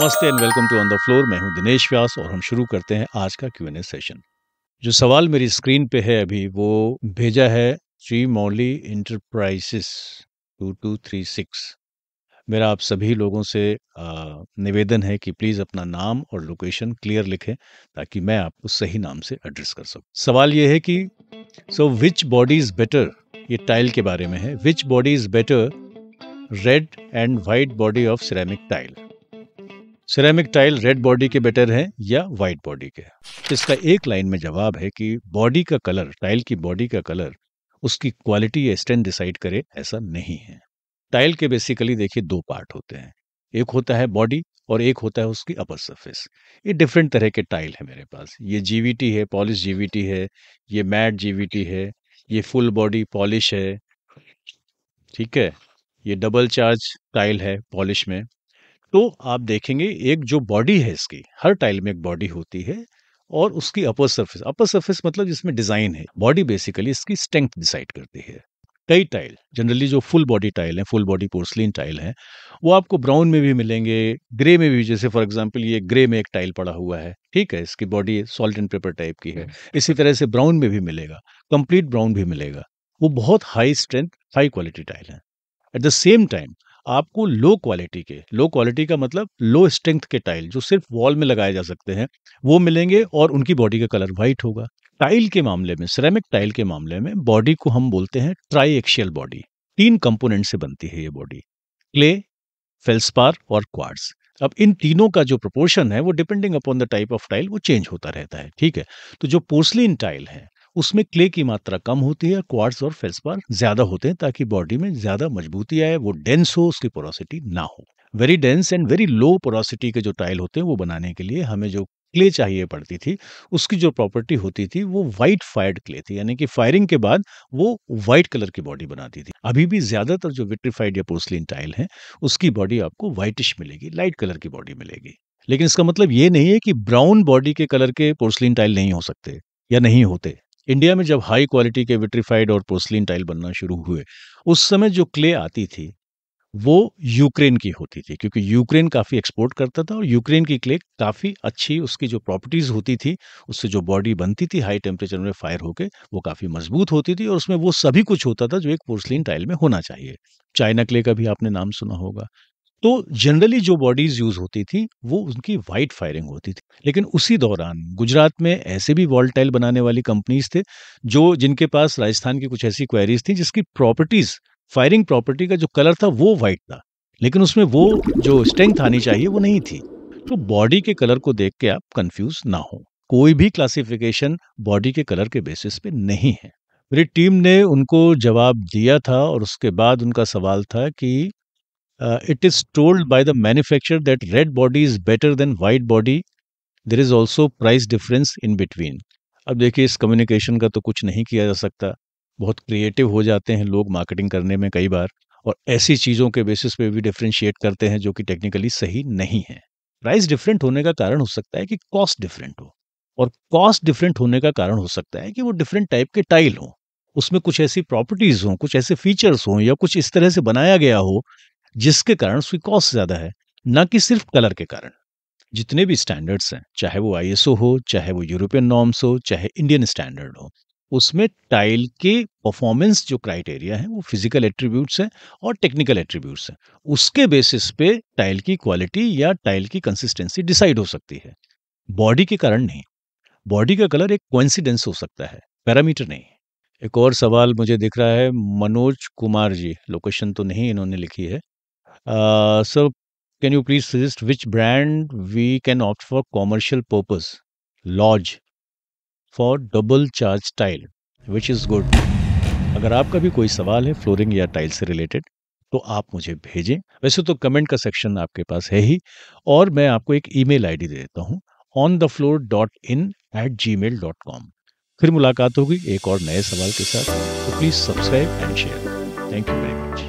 नमस्ते and welcome to on the floor मैं हूं दिनेश व्यास और हम शुरू करते हैं आज का क्यू एन ए सेशन जो सवाल मेरी स्क्रीन पे है अभी वो भेजा है Shri Mauli enterprises two two three six मेरा आप सभी लोगों से निवेदन है कि प्लीज़ अपना नाम और लोकेशन क्लियर लिखें ताकि मैं आपको सही नाम से एड्रेस कर सकूं सवाल ये है कि so which body is better ये टाइल के बारे में है which body is better red and white body of ceramic tile ceramic tile red body के बेटर है या वाइट बॉडी के इसका एक लाइन में जवाब है कि बॉडी का कलर टाइल की बॉडी का कलर उसकी क्वालिटी या स्टैंड डिसाइड करे ऐसा नहीं है टाइल के बेसिकली देखिए दो पार्ट होते हैं एक होता है बॉडी और एक होता है उसकी अपर सरफेस ये डिफरेंट तरह के टाइल है मेरे पास ये जीवीटी है पॉलिश जीवीटी है ये मैट जीवीटी है ये फुल बॉडी पॉलिश है ठीक है ये डबल चार्ज टाइल है पॉलिश में तो आप देखेंगे एक जो बॉडी है इसकी हर टाइल में एक बॉडी होती है और उसकी अपर सरफेस अपर सरफेस मतलब जिसमें डिजाइन है बॉडी बेसिकली इसकी स्ट्रेंथ डिसाइड करती है कई टाइल जनरली जो फुल बॉडी टाइल हैं फुल बॉडी पोर्सलिन टाइल हैं वो आपको ब्राउन में भी मिलेंगे ग्रे में भी जैसे फॉर एग्जांपल ये ग्रे में एक टाइल पड़ा हुआ है ठीक है इसकी body salt and pepper type की है हम्म। इसी तरह से ब्राउन में भी मिलेगा कंप्लीट ब्राउन भी मिलेगा वो बहुत high strength high quality tile है एट द सेम टाइम आपको लो क्वालिटी के लो क्वालिटी का मतलब लो स्ट्रेंथ के टाइल जो सिर्फ वॉल में लगाए जा सकते हैं वो मिलेंगे और उनकी बॉडी का कलर व्हाइट होगा टाइल के मामले में सिरेमिक टाइल के मामले में बॉडी को हम बोलते हैं ट्राई एक्शियल बॉडी तीन कंपोनेंट से बनती है ये बॉडी क्ले फेल्सपार और क्वार्स अब इन तीनों का जो प्रोपोर्शन है वो depending upon the type of tile वो चेंज होता रहता है ठीक है तो जो पोर्सलिन टाइल है उसमें क्ले की मात्रा कम होती है क्वार्ट्स और फेल्सपार ज्यादा होते हैं ताकि बॉडी में ज्यादा मजबूती आए वो डेंस हो उसकी पोरोसिटी ना हो very dense and very low porosity के जो टाइल होते हैं वो बनाने के लिए हमें जो क्ले चाहिए पड़ती थी उसकी जो प्रॉपर्टी होती थी वो व्हाइट फायर्ड क्ले थी यानी कि फायरिंग के बाद वो व्हाइट कलर की बॉडी बनाती थी अभी भी ज्यादातर जो विट्रीफाइड या पोस्लिन टाइल है उसकी बॉडी आपको व्हाइटिश मिलेगी लाइट कलर की बॉडी मिलेगी लेकिन इसका मतलब ये नहीं है कि ब्राउन बॉडी के कलर के पोर्सलिन टाइल नहीं हो सकते या नहीं होते इंडिया में जब हाई क्वालिटी के विट्रीफाइड और पोस्लिन टाइल बनना शुरू हुए उस समय जो क्ले आती थी वो यूक्रेन की होती थी क्योंकि यूक्रेन काफ़ी एक्सपोर्ट करता था और यूक्रेन की क्ले काफ़ी अच्छी उसकी जो प्रॉपर्टीज़ होती थी उससे जो बॉडी बनती थी हाई टेम्परेचर में फायर होके वो काफ़ी मजबूत होती थी और उसमें वो सभी कुछ होता था जो एक पोर्सलिन टाइल में होना चाहिए चाइना क्ले का भी आपने नाम सुना होगा तो जनरली जो बॉडीज यूज होती थी वो उनकी वाइट फायरिंग होती थी लेकिन उसी दौरान गुजरात में ऐसे भी वॉलटाइल बनाने वाली कंपनीज थे जो जिनके पास राजस्थान की कुछ ऐसी क्वेरीज थी जिसकी प्रॉपर्टीज फायरिंग प्रॉपर्टी का जो कलर था वो वाइट था लेकिन उसमें वो जो स्ट्रेंथ आनी चाहिए वो नहीं थी तो बॉडी के कलर को देख के आप कंफ्यूज ना हो कोई भी क्लासिफिकेशन बॉडी के कलर के बेसिस पे नहीं है मेरी टीम ने उनको जवाब दिया था और उसके बाद उनका सवाल था कि Uh, it is told by the manufacturer that red body is better than white body. There is also price difference in between. अब देखिए इस कम्युनिकेशन का तो कुछ नहीं किया जा सकता बहुत क्रिएटिव हो जाते हैं लोग मार्केटिंग करने में कई बार और ऐसी चीज़ों के बेसिस पे भी डिफ्रेंशिएट करते हैं जो कि टेक्निकली सही नहीं है प्राइस डिफरेंट होने का कारण हो सकता है कि कॉस्ट डिफरेंट हो और कॉस्ट डिफरेंट होने का कारण हो सकता है कि वो डिफरेंट टाइप के टाइल हों उसमें कुछ ऐसी प्रॉपर्टीज़ हों कुछ ऐसे फीचर्स हों या कुछ इस तरह से बनाया गया हो जिसके कारण उसकी कॉस्ट ज़्यादा है ना कि सिर्फ कलर के कारण जितने भी स्टैंडर्ड्स हैं चाहे वो आईएसओ हो चाहे वो यूरोपियन नॉर्म्स हो चाहे इंडियन स्टैंडर्ड हो उसमें टाइल के परफॉर्मेंस जो क्राइटेरिया है वो फिजिकल एट्रीब्यूट्स हैं और टेक्निकल एट्रीब्यूट्स हैं उसके बेसिस पे टाइल की क्वालिटी या टाइल की कंसिस्टेंसी डिसाइड हो सकती है बॉडी के कारण नहीं बॉडी का कलर एक कोइंसिडेंस हो सकता है पैरामीटर नहीं एक और सवाल मुझे दिख रहा है मनोज कुमार जी लोकेशन तो नहीं इन्होंने लिखी है sir uh, can can you please suggest which brand we can opt for commercial purpose? Lodge for double charge tile, which is good. अगर आपका भी कोई सवाल है फ्लोरिंग या टाइल से रिलेटेड तो आप मुझे भेजें वैसे तो कमेंट का सेक्शन आपके पास है ही और मैं आपको एक ईमेल आईडी दे देता हूँ on the floor dot in at Gmail dot com फिर मुलाकात होगी एक और नए सवाल के साथ तो please subscribe and share thank you very much